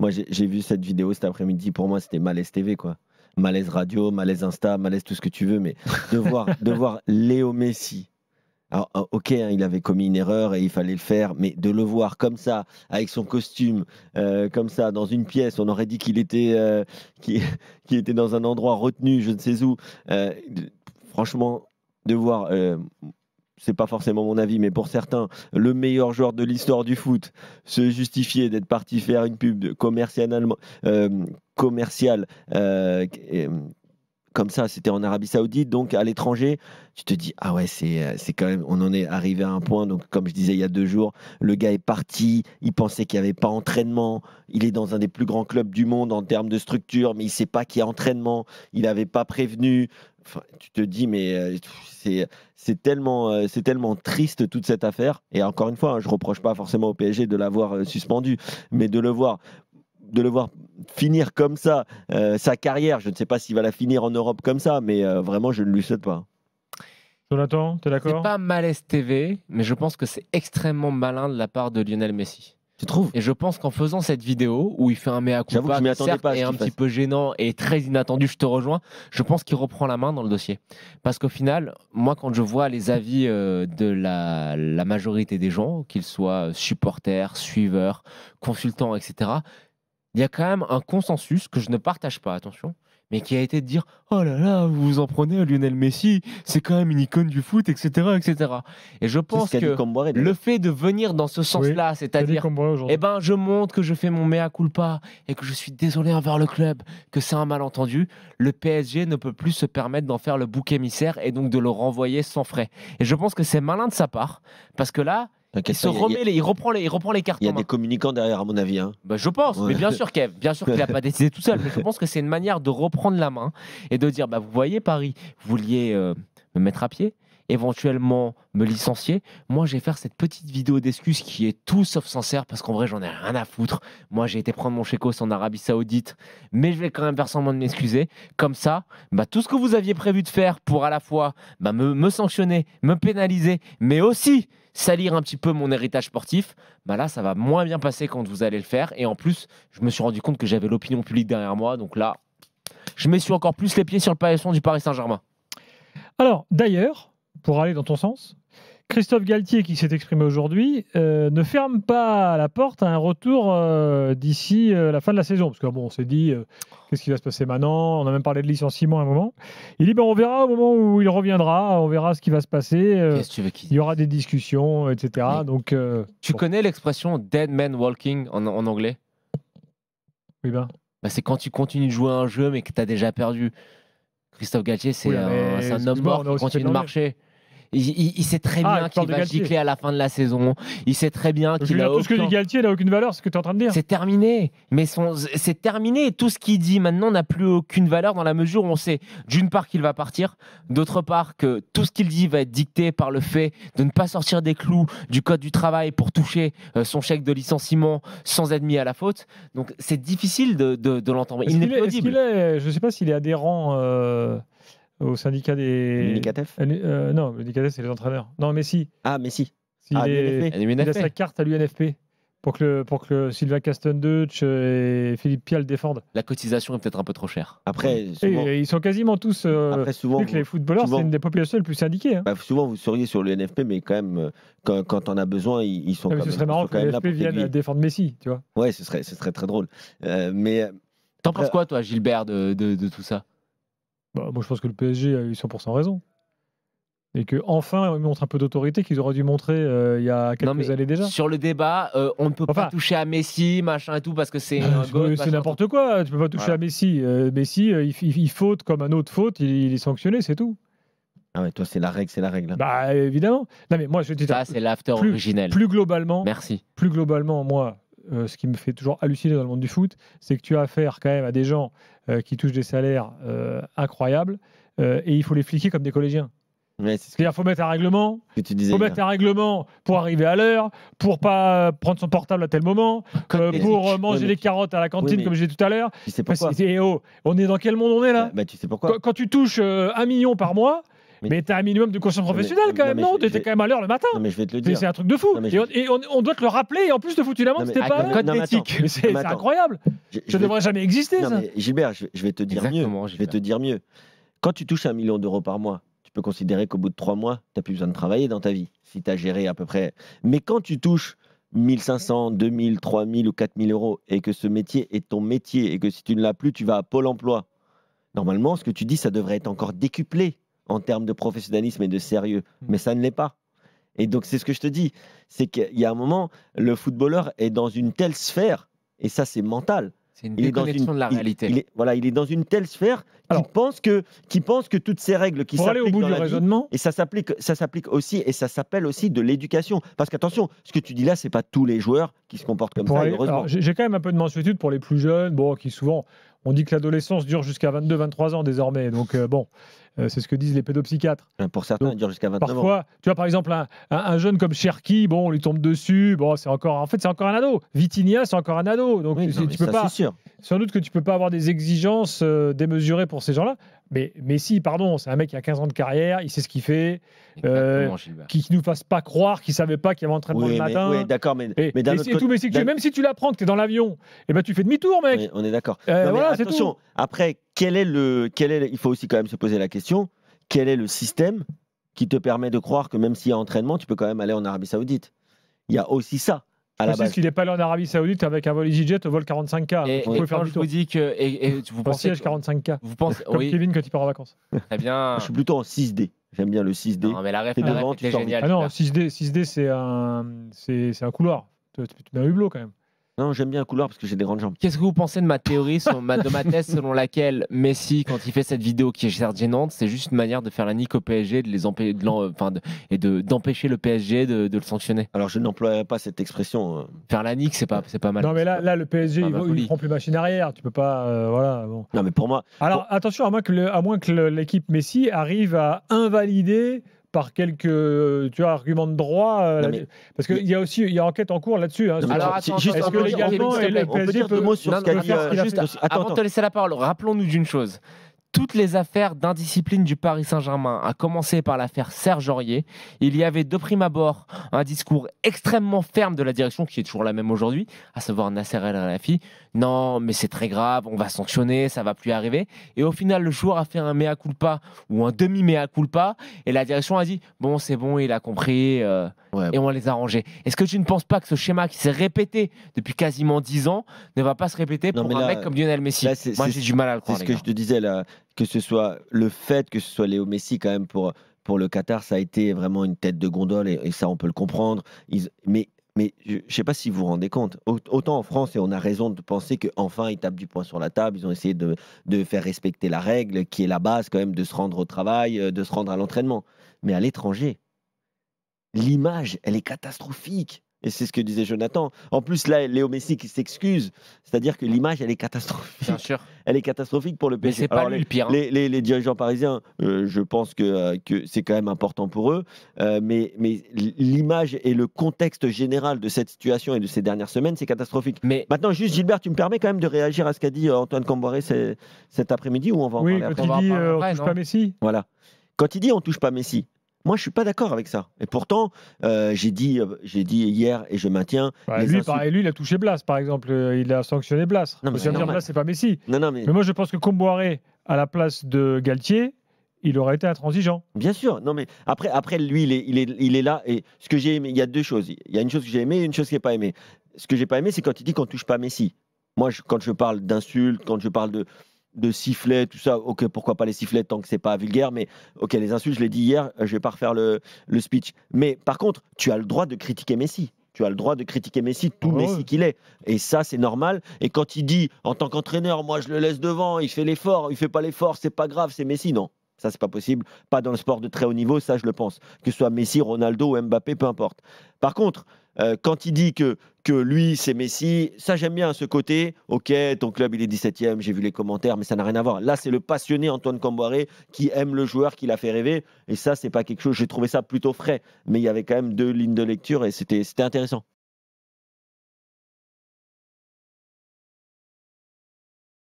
Moi, j'ai vu cette vidéo cet après-midi. Pour moi, c'était Malaise TV, quoi. Malaise radio, malaise Insta, malaise tout ce que tu veux, mais de voir, de voir Léo Messi. Alors, euh, ok, hein, il avait commis une erreur et il fallait le faire, mais de le voir comme ça, avec son costume, euh, comme ça, dans une pièce, on aurait dit qu'il était, euh, était dans un endroit retenu, je ne sais où. franchement, de voir n'est pas forcément mon avis, mais pour certains, le meilleur joueur de l'histoire du foot, se justifier d'être parti faire une pub euh, commerciale, euh, euh, comme ça, c'était en Arabie Saoudite, donc à l'étranger, tu te dis ah ouais c'est quand même on en est arrivé à un point donc comme je disais il y a deux jours, le gars est parti, il pensait qu'il n'y avait pas entraînement, il est dans un des plus grands clubs du monde en termes de structure, mais il sait pas qu'il y a entraînement, il n'avait pas prévenu, tu te dis, mais euh, c'est tellement, euh, c'est tellement triste toute cette affaire. Et encore une fois, hein, je ne reproche pas forcément au PSG de l'avoir euh, suspendu, mais de le voir de le voir finir comme ça, sa carrière, je ne sais pas s'il va la finir en Europe comme ça, mais vraiment, je ne lui souhaite pas. Hein. Jonathan, tu es d'accord pas malaise TV, mais je pense que c'est extrêmement malin de la part de Lionel Messi. Tu Et je pense qu'en faisant cette vidéo où il fait un mea culpa qui certes, est un petit peu gênant et très inattendu, je te rejoins, je pense qu'il reprend la main dans le dossier. Parce qu'au final, moi quand je vois les avis euh, de la, la majorité des gens, qu'ils soient supporters, suiveurs, consultants, etc., il y a quand même un consensus que je ne partage pas, attention, mais qui a été de dire Oh là là, vous vous en prenez à Lionel Messi, c'est quand même une icône du foot, etc. etc. Et je pense que le fait de venir dans ce sens-là, c'est-à-dire Eh ben, je montre que je fais mon mea culpa et que je suis désolé envers le club, que c'est un malentendu, le PSG ne peut plus se permettre d'en faire le bouc émissaire et donc de le renvoyer sans frais. Et je pense que c'est malin de sa part, parce que là, il se il reprend les, il cartes. Il y a des communicants derrière, à mon avis. Hein. Bah, je pense, mais bien sûr, Kev, bien sûr qu'il n'a pas décidé tout seul, mais je pense que c'est une manière de reprendre la main et de dire, bah, vous voyez Paris, vous vouliez euh, me mettre à pied, éventuellement me licencier. Moi, je vais faire cette petite vidéo d'excuses qui est tout sauf sincère parce qu'en vrai, j'en ai rien à foutre. Moi, j'ai été prendre mon chécos en Arabie Saoudite, mais je vais quand même faire semblant de m'excuser. Comme ça, bah, tout ce que vous aviez prévu de faire pour à la fois bah, me, sanctionner, me pénaliser, mais aussi salir un petit peu mon héritage sportif, bah là, ça va moins bien passer quand vous allez le faire. Et en plus, je me suis rendu compte que j'avais l'opinion publique derrière moi. Donc là, je me suis encore plus les pieds sur le paillasson du Paris Saint-Germain. Alors, d'ailleurs, pour aller dans ton sens, Christophe Galtier, qui s'est exprimé aujourd'hui, euh, ne ferme pas la porte à un retour euh, d'ici euh, la fin de la saison. Parce que bon, on s'est dit, qu'est-ce qui va se passer maintenant On a même parlé de licenciement à un moment. Il dit, ben, on verra au moment où il reviendra, on verra ce qui va se passer. il y aura des discussions, etc. Donc, tu connais l'expression dead man walking en, anglais Oui, ben. Bah, c'est quand tu continues de jouer un jeu mais que tu as déjà perdu. Christophe Galtier, c'est un, homme mort qui continue de marcher. Il, sait très ah, bien qu'il va gicler à la fin de la saison. Il sait très bien qu'il a. Tout ce que dit Galtier n'a aucune valeur, ce que tu es en train de dire. C'est terminé. Mais son... c'est terminé. Tout ce qu'il dit maintenant n'a plus aucune valeur dans la mesure où on sait, d'une part, qu'il va partir, d'autre part, que tout ce qu'il dit va être dicté par le fait de ne pas sortir des clous du code du travail pour toucher euh, son chèque de licenciement sans être mis à la faute. Donc c'est difficile de, l'entendre. Il n'est pas audible. je ne sais pas s'il est adhérent. Euh, au syndicat des. L'UNICATEF euh, Non, l'UNICATEF, c'est les entraîneurs. Non, Messi. Ah, Messi. ah, il, il a sa carte à l'UNFP pour que, pour que Sylvain Deutsch et Philippe Pial défendent. La cotisation est peut-être un peu trop chère. Après, ils sont quasiment tous. Euh, souvent, que les footballeurs, c'est une des populations les plus syndiquées. Hein. Bah, souvent, vous seriez sur l'UNFP, mais quand même, euh, quand, quand on a besoin, ils, sont. Ah, quand ce même, serait marrant que l'UNFP vienne défendre Messi, tu vois. Ouais, ce serait, ce serait très drôle. Euh, mais. Euh, T'en penses quoi, toi, Gilbert, de, de tout ça bah, moi, je pense que le PSG a eu 100% raison. Et que enfin, ils montrent un peu d'autorité qu'ils auraient dû montrer euh, il y a quelques années déjà. Sur le débat, euh, on ne peut pas toucher à Messi, machin et tout, parce que c'est ah, C'est n'importe quoi. Tu ne peux pas toucher à Messi. Euh, Messi, il, faute comme un autre faute, il, est sanctionné, c'est tout. Ah mais toi, c'est la règle, c'est la règle. Bah évidemment. Non mais moi, je dis ça, c'est l'after originel. Plus globalement. Merci. Plus globalement, moi, euh, ce qui me fait toujours halluciner dans le monde du foot, c'est que tu as affaire quand même à des gens euh, qui touchent des salaires euh, incroyables et il faut les fliquer comme des collégiens. c'est à dire faut mettre un règlement. faut mettre un règlement pour arriver à l'heure, pour pas prendre son portable à tel moment, pour manger des carottes à la cantine, comme j'ai tout à l'heure. Tu sais pourquoi. Eh oh, on est dans quel monde on est là bah, bah, tu sais pourquoi. quand, tu touches un million par mois, mais, t'as un minimum de conscience professionnelle quand même, non, T'étais quand même à l'heure le matin. Non, mais je vais te le dire. C'est un truc de fou. et, on, doit te le rappeler, et en plus, de foutu la c'était pas un code éthique. C'est incroyable. Je, ne devrais jamais exister, ça. Gilbert, je, vais te dire mieux. Je vais te dire mieux. Quand tu touches un million d'euros par mois, tu peux considérer qu'au bout de trois mois, tu n'as plus besoin de travailler dans ta vie, si tu as géré à peu près. Mais quand tu touches 1500, 2000, 3000 ou 4000 euros et que ce métier est ton métier et que si tu ne l'as plus, tu vas à Pôle emploi, normalement, ce que tu dis, ça devrait être encore décuplé en termes de professionnalisme et de sérieux, mm. mais ça ne l'est pas. Et donc c'est ce que je te dis, c'est qu'il y a un moment, le footballeur est dans une telle sphère, et ça c'est mental. C'est une il une, de la réalité. Il est, voilà, il est dans une telle sphère qu'il pense que, qui pense que toutes ces règles qui s'appliquent dans du la raisonnement, et ça s'applique, ça s'applique aussi, et ça s'appelle aussi de l'éducation. Parce qu'attention, ce que tu dis là, c'est pas tous les joueurs qui se comportent comme ça. J'ai quand même un peu de mansuétude pour les plus jeunes, bon, qui souvent on dit que l'adolescence dure jusqu'à 22-23 ans désormais. Donc euh, bon, euh, c'est ce que disent les pédopsychiatres. Euh, pour certains, dure jusqu'à 29 parfois, ans. Parfois, tu vois, par exemple, un, jeune comme Cherki, bon, on lui tombe dessus. Bon, c'est encore, en fait, c'est encore un ado. Vitinia, c'est encore un ado. Donc tu, Sûr. Sans doute que tu peux pas avoir des exigences démesurées pour ces gens-là. Mais, si, pardon, c'est un mec qui a 15 ans de carrière, il sait ce qu'il fait, euh, qui ne nous fasse pas croire qu'il savait pas qu'il y avait entraînement le matin. Oui, d'accord, mais, mais, même si tu l'apprends que tu es dans l'avion, et eh ben tu fais demi-tour, mec. on est d'accord. Eh, voilà, attention, tout. après, quel est le, quel est il faut aussi quand même se poser la question, quel est le système qui te permet de croire que même s'il y a entraînement, tu peux quand même aller en Arabie Saoudite Il y a aussi ça sais qu'il est pas allé en Arabie Saoudite avec un vol jet, au euh, vol 45K. Et, vous pouvez faire le je vous dis que. Et, et vous pensez siège 45K. Vous pensez, Comme Kevin quand il part en vacances. Très bien. Je suis plutôt en 6D. J'aime bien le 6D. Non, mais la ref, devant, tu génial. Ah non, 6D, 6D c'est un, c'est, un couloir. Tu, tu mets un hublot quand même. Non, j'aime bien couloir parce que j'ai des grandes jambes. Qu'est-ce que vous pensez de ma théorie, de ma thèse selon laquelle Messi, quand il fait cette vidéo qui est certes gênante, c'est juste une manière de faire la nique au PSG de les empêcher, de euh, enfin de, et d'empêcher le PSG de, le sanctionner Alors, je n'emploie pas cette expression. Euh. Faire la nique, c'est pas, pas mal. Non, mais là, là le PSG, il, prend plus machine arrière. Tu peux pas. Euh, voilà. Bon. Non, mais pour moi. Alors, attention, à moins que l'équipe Messi arrive à invalider par quelques arguments de droit. Euh, parce qu'il y a aussi il y a enquête en cours là-dessus. Hein, alors, est-ce que légalement, on peut dire deux mots sur ce qu'a dit. Juste, euh, avant de te laisser la parole, rappelons-nous d'une chose toutes les affaires d'indiscipline du Paris Saint-Germain, à commencer par l'affaire Serge Aurier. Il y avait de prime abord un discours extrêmement ferme de la direction, qui est toujours la même aujourd'hui, à savoir Nasser El Rafi. Non, mais c'est très grave, on va sanctionner, ça va plus arriver. Et au final, le joueur a fait un mea culpa ou un demi mea culpa, et la direction a dit bon, c'est bon, il a compris, euh, et on les a rangés. Est-ce que tu ne penses pas que ce schéma qui s'est répété depuis quasiment 10 ans ne va pas se répéter pour un mec comme Lionel Messi Moi, j'ai du mal à le croire. C'est ce que je te disais là que ce soit le fait que ce soit Léo Messi quand même pour, pour le Qatar, ça a été vraiment une tête de gondole et, ça on peut le comprendre. mais mais je ne sais pas si vous vous rendez compte. Autant en France, et on a raison de penser qu'enfin, ils tapent du poing sur la table, ils ont essayé de, faire respecter la règle, qui est la base quand même de se rendre au travail, euh, de se rendre à l'entraînement. Mais à l'étranger, l'image, elle est catastrophique. Et c'est ce que disait Jonathan. En plus, là, Léo Messi qui s'excuse, c'est-à-dire que l'image, elle est catastrophique. Bien sûr. Elle est catastrophique pour le PSG. Mais c'est pas lui les, le pire. Hein. Les, dirigeants parisiens, euh, je pense que, euh, que c'est quand même important pour eux. Euh, mais, mais l'image et le contexte général de cette situation et de ces dernières semaines, c'est catastrophique. Mais Maintenant, juste Gilbert, tu me permets quand même de réagir à ce qu'a dit Antoine Camboiré cet après-midi où on va oui, quand Il dit, on, on touche pas Messi. Voilà. Quand il dit on touche pas Messi, moi, je suis pas d'accord avec ça. Et pourtant, euh, j'ai dit, euh, j'ai dit hier et je maintiens. lui, lui, il a touché Blas, par exemple. Euh, il a sanctionné Blas. Non, mais dire Blas, c'est pas Messi. mais... moi, je pense que Comboiré, à la place de Galtier, il aurait été intransigeant. Bien sûr. Non, mais après, après lui, il est, il est, il est là. Et ce que j'ai aimé, il y a deux choses. Il y a une chose que j'ai aimée et une chose que est pas aimée. Ce que j'ai pas aimé, c'est quand il dit qu'on touche pas Messi. Moi, quand je parle d'insultes, quand je parle de, de sifflets, tout ça, ok, pourquoi pas les sifflets tant que c'est pas vulgaire, mais ok, les insultes, je l'ai dit hier, je vais pas refaire le, speech. Mais par contre, tu as le droit de critiquer Messi. Tu as le droit de critiquer Messi, tout ah Messi qu'il est. Et ça, c'est normal. Et quand il dit, en tant qu'entraîneur, moi, je le laisse devant, il fait l'effort, il fait pas l'effort, c'est pas grave, c'est Messi, non. Ça, c'est pas possible. Pas dans le sport de très haut niveau, ça, je le pense. Que ce soit Messi, Ronaldo ou Mbappé, peu importe. Par contre, euh, quand il dit que, que lui, c'est Messi, ça j'aime bien ce côté. Ok, ton club, il est 17 ème j'ai vu les commentaires, mais ça n'a rien à voir. Là, c'est le passionné Antoine Camboiré qui aime le joueur, qui l'a fait rêver. Et ça, c'est pas quelque chose. J'ai trouvé ça plutôt frais, mais il y avait quand même deux lignes de lecture et c'était intéressant.